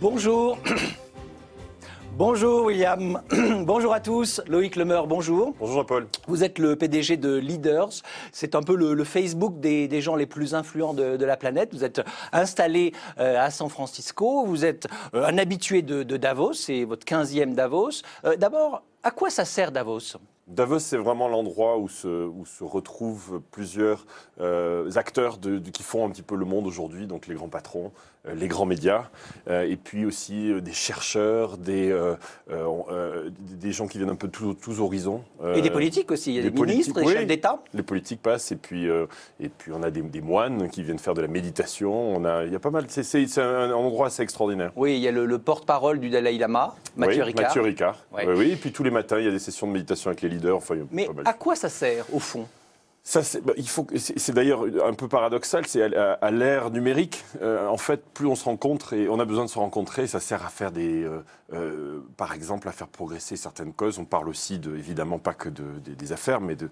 Bonjour. Bonjour William, bonjour à tous, Loïc Lemeur, bonjour. Bonjour paul Vous êtes le PDG de Leaders, c'est un peu le, Facebook des, gens les plus influents de, la planète. Vous êtes installé euh, à San Francisco, vous êtes euh, un habitué de, Davos, c'est votre 15e Davos. Euh, d'abord, à quoi ça sert Davos Davos, c'est vraiment l'endroit où se, où se retrouvent plusieurs euh, acteurs de, qui font un petit peu le monde aujourd'hui, donc les grands patrons, euh, les grands médias, euh, et puis aussi des chercheurs, des, des gens qui viennent un peu de tous, horizons. et des politiques aussi, il y a des, ministres, des chefs d'État. Les politiques passent, et puis, et puis on a des, moines qui viennent faire de la méditation, on a, il y a pas mal, c'est un endroit assez extraordinaire. Oui, il y a le, porte-parole du Dalai Lama, Mathieu oui, Ricard. Ricard, oui. oui, et puis tous les matins, il y a des sessions de méditation avec les leaders mais à quoi ça sert, au fond ça, c'est, bah, il faut, c'est d'ailleurs un peu paradoxal, c'est à, l'ère numérique, euh, en fait, plus on se rencontre et on a besoin de se rencontrer, ça sert à faire des, euh, euh, par exemple, à faire progresser certaines causes. On parle aussi, de, évidemment, pas que des affaires, mais de,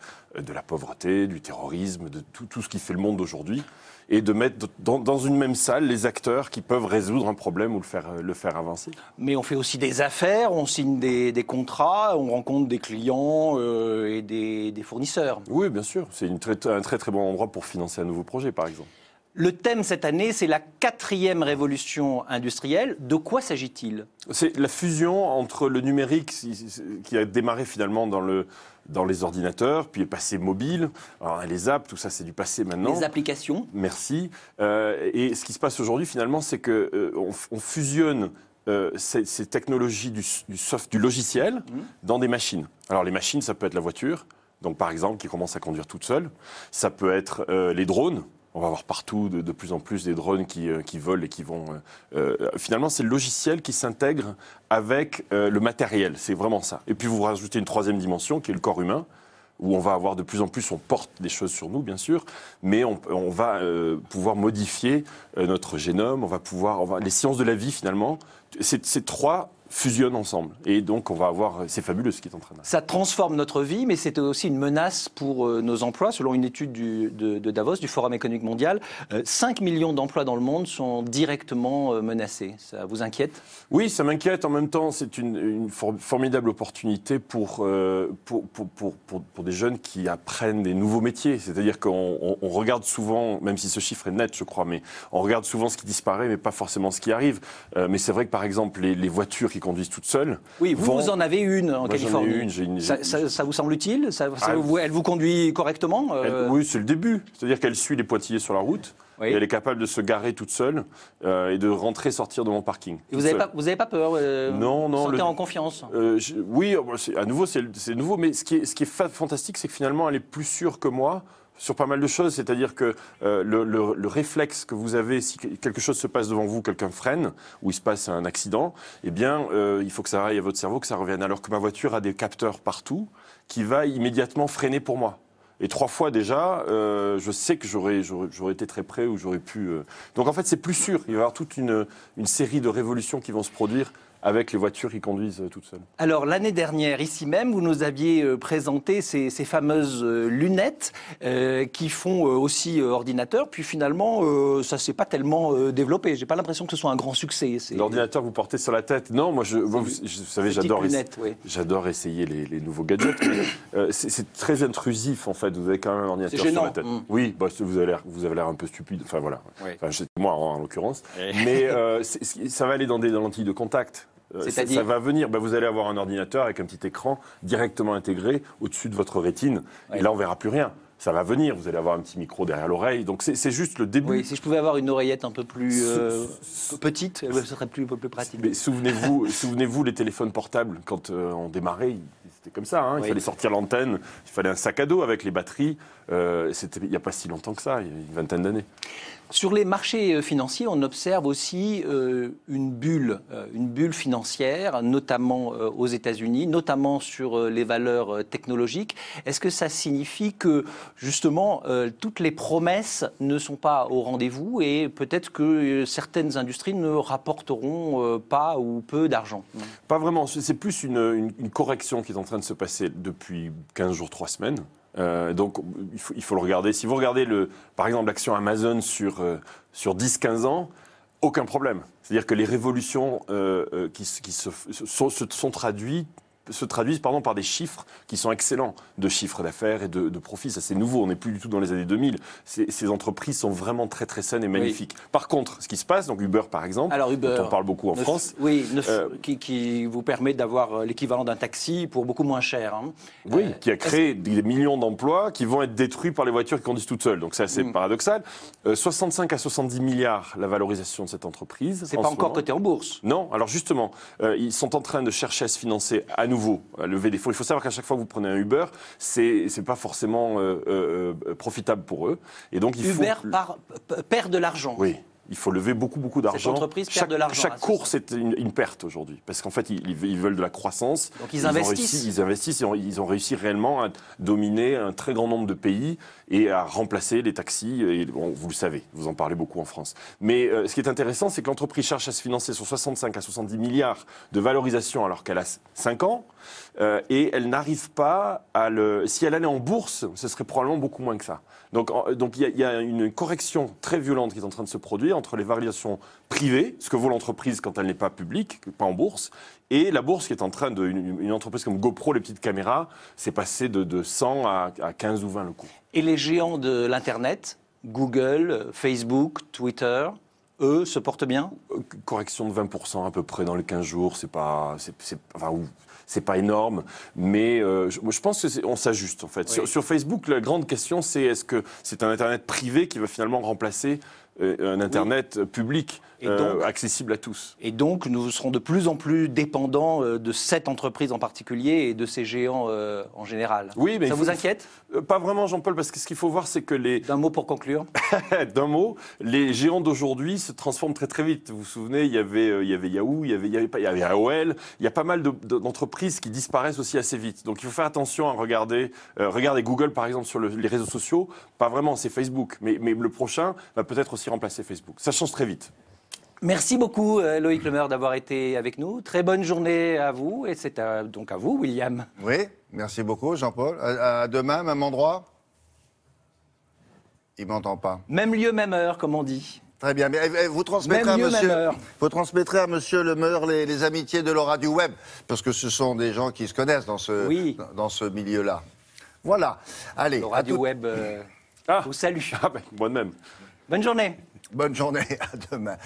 la pauvreté, du terrorisme, de tout, tout ce qui fait le monde aujourd'hui, et de mettre dans, une même salle les acteurs qui peuvent résoudre un problème ou le faire, le faire avancer. Mais on fait aussi des affaires, on signe des, contrats, on rencontre des clients et des, des fournisseurs. Oui, bien sûr. C'est un très très bon endroit pour financer un nouveau projet, par exemple. Le thème cette année, c'est la quatrième révolution industrielle. De quoi s'agit-il C'est la fusion entre le numérique qui a démarré finalement dans le, dans les ordinateurs, puis est passé mobile, hein, les apps, tout ça c'est du passé maintenant. Les applications. Merci. Euh, et ce qui se passe aujourd'hui finalement, c'est qu'on euh, on fusionne euh, ces, technologies du, du logiciel mmh. dans des machines. Alors les machines, ça peut être la voiture, donc par exemple, qui commence à conduire toute seule, Ça peut être euh, les drones. On va avoir partout de, plus en plus des drones qui, euh, volent et qui vont. Euh, finalement, c'est le logiciel qui s'intègre avec le matériel. C'est vraiment ça. Et puis vous rajoutez une troisième dimension qui est le corps humain où on va avoir de plus en plus, on porte des choses sur nous, bien sûr, mais on, va pouvoir modifier notre génome, on va pouvoir, les sciences de la vie finalement, ces trois fusionnent ensemble. Et donc, on va avoir. Euh, c'est fabuleux ce qui est en train de Ça transforme notre vie, mais c'est aussi une menace pour euh, nos emplois. Selon une étude de, Davos, du Forum économique mondial, 5 euh, millions d'emplois dans le monde sont directement menacés. Ça vous inquiète Oui, ça m'inquiète. En même temps, c'est une, formidable opportunité pour, pour, pour, pour, pour, des jeunes qui apprennent des nouveaux métiers. C'est-à-dire qu'on regarde souvent, même si ce chiffre est net, je crois, mais on regarde souvent ce qui disparaît, mais pas forcément ce qui arrive. mais c'est vrai que, par exemple, les, les voitures conduisent toutes seules. Oui, vous, en avez une en Californie. Ça, vous semble utile ça, ah, Elle vous conduit correctement euh Oui, c'est le début. C'est-à-dire qu'elle suit les pointillés sur la route. elle est capable de se garer toute seule euh, et de rentrer sortir de mon parking. vous n'avez pas, peur euh, Non, non. Vous sentez en confiance Oui, oh, à nouveau, c'est nouveau. Mais ce ce qui est fantastique, c'est que finalement, elle est plus sûre que moi sur pas mal de choses, c'est-à-dire que euh, le, réflexe que vous avez, si quelque chose se passe devant vous, quelqu'un freine, ou il se passe un accident, eh bien, euh, il faut que ça aille à votre cerveau, que ça revienne. Alors que ma voiture a des capteurs partout, qui va immédiatement freiner pour moi. Et trois fois déjà, euh, je sais que j'aurais, été très près ou j'aurais pu. Donc en fait, c'est plus sûr. Il va y avoir toute une série de révolutions qui vont se produire avec les voitures qui conduisent euh, toutes seules. Alors l'année dernière, ici même, vous nous aviez euh, présenté ces, fameuses euh, lunettes qui font aussi ordinateur, puis finalement, ça ne s'est pas tellement développé. Je n'ai pas l'impression que ce soit un grand succès. L'ordinateur vous portez sur la tête. Non, moi, je, vous, savez, j'adore essayer les, nouveaux gadgets. c'est très intrusif, en fait. Vous avez quand même un ordinateur sur la tête. Mm. Oui, bah, vous avez l'air un peu stupide. Enfin, voilà. moi, en, l'occurrence. Mais ça va aller dans des lentilles de contact. Euh, ça, va venir. Ben, vous allez avoir un ordinateur avec un petit écran directement intégré au-dessus de votre rétine. Et là, on verra plus rien. Ça va venir. Vous allez avoir un petit micro derrière l'oreille. Donc, c'est juste le début. Oui, si je pouvais avoir une oreillette un peu plus euh, petite, euh, ce serait plus, plus pratique. Mais souvenez-vous, souvenez les téléphones portables, quand on démarrait, c'était comme ça. Hein. Il fallait sortir l'antenne. Il fallait un sac à dos avec les batteries. c'était il n'y a pas si longtemps que ça, il y a une vingtaine d'années. Sur les marchés euh, financiers, on observe aussi euh, une bulle, euh, une bulle financière, notamment aux États-Unis, notamment sur les valeurs technologiques. Est-ce que ça signifie que justement toutes les promesses ne sont pas au rendez-vous et peut-être que certaines industries ne rapporteront pas ou peu d'argent Pas vraiment. C'est plus une, une correction qui est en train de se passer depuis 15 jours, 3 semaines. Euh, donc il faut, le regarder. Si vous regardez le, par exemple l'action Amazon sur, euh, sur 10-15 ans, aucun problème. C'est-à-dire que les révolutions euh, qui, se, sont, se sont traduites se traduisent pardon, par des chiffres qui sont excellents de chiffres d'affaires et de, profits. Ça, c'est nouveau. On n'est plus du tout dans les années 2000. Ces entreprises sont vraiment très, très saines et magnifiques. Par contre, ce qui se passe, donc Uber, par exemple, dont on parle beaucoup en France. Oui, euh, qui, vous permet d'avoir euh, l'équivalent d'un taxi pour beaucoup moins cher. Hein. Oui, euh, qui a créé des millions d'emplois qui vont être détruits par les voitures qui conduisent toutes seules. Donc, c'est assez mm. paradoxal. 65 à 70 milliards la valorisation de cette entreprise. C'est pas encore coté en bourse. Non. Alors, justement, ils sont en train de chercher à se financer à nouveau des Il faut savoir qu'à chaque fois que vous prenez un Uber, ce n'est pas forcément euh, euh, euh, profitable pour eux. Et donc, il Uber faut... par, perd de l'argent. Oui il faut lever beaucoup, beaucoup d'argent. entreprise chaque, perd de l'argent. Chaque hein, course est une, perte aujourd'hui, parce qu'en fait, ils, veulent de la croissance. Donc ils, investissent. ils investissent et ont, ils ont réussi réellement à dominer un très grand nombre de pays et à remplacer les taxis. vous le savez, vous en parlez beaucoup en France. Mais euh, ce qui est intéressant, c'est que l'entreprise cherche à se financer sur 65 à 70 milliards de valorisation alors qu'elle a 5 ans. Euh, et elle n'arrive pas à le. Si elle allait en bourse, ce serait probablement beaucoup moins que ça. Donc il donc y, y a une correction très violente qui est en train de se produire entre les variations privées, ce que vaut l'entreprise quand elle n'est pas publique, pas en bourse, et la bourse qui est en train de. Une, entreprise comme GoPro, les petites caméras, c'est passé de, 100 à, 15 ou 20 le coup. Et les géants de l'Internet, Google, Facebook, Twitter, eux, se portent bien euh, Correction de 20% à peu près dans les 15 jours, c'est pas, c'est, enfin, c'est pas énorme, mais euh, je, pense qu'on s'ajuste en fait. sur, Facebook, la grande question c'est est-ce que c'est un Internet privé qui va finalement remplacer euh, un Internet public et euh, donc, accessible à tous. Et donc, nous serons de plus en plus dépendants euh, de cette entreprise en particulier et de ces géants euh, en général. Oui, mais ça vous inquiète Pas vraiment, Jean-Paul, parce que ce qu'il faut voir, c'est que les. D'un mot pour conclure. D'un mot, les géants d'aujourd'hui se transforment très très vite. Vous vous souvenez, il y avait, il y avait Yahoo, il y avait, y AOL. Il y a pas mal d'entreprises qui disparaissent aussi assez vite. Donc, il faut faire attention à regarder. Google, par exemple, sur les réseaux sociaux. Pas vraiment, c'est Facebook, mais le prochain va peut-être aussi remplacer Facebook. Ça change très vite. Merci beaucoup euh, Loïc Lemeur d'avoir été avec nous. Très bonne journée à vous et c'est donc à vous William. Oui, merci beaucoup Jean-Paul. Euh, à, demain, même endroit Il m'entend pas. Même lieu, même heure comme on dit. Très bien, mais eh, eh, vous transmettrez, à monsieur, vous transmettrez monsieur les, amitiés de Laura du Web, parce que ce sont des gens qui se connaissent dans ce, dans ce milieu-là. Voilà. Allez. Laura du Web, euh, ah. vous salue. Ah, ben, Moi-même. Bonne journée. Bonne journée, à demain.